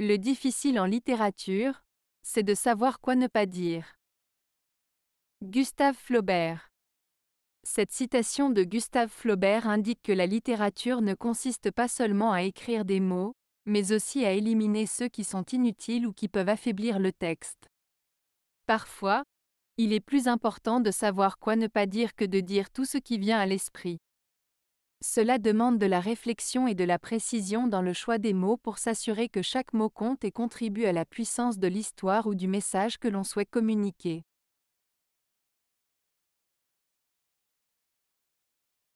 Le difficile en littérature, c'est de savoir quoi ne pas dire. Gustave Flaubert Cette citation de Gustave Flaubert indique que la littérature ne consiste pas seulement à écrire des mots, mais aussi à éliminer ceux qui sont inutiles ou qui peuvent affaiblir le texte. Parfois, il est plus important de savoir quoi ne pas dire que de dire tout ce qui vient à l'esprit. Cela demande de la réflexion et de la précision dans le choix des mots pour s'assurer que chaque mot compte et contribue à la puissance de l'histoire ou du message que l'on souhaite communiquer.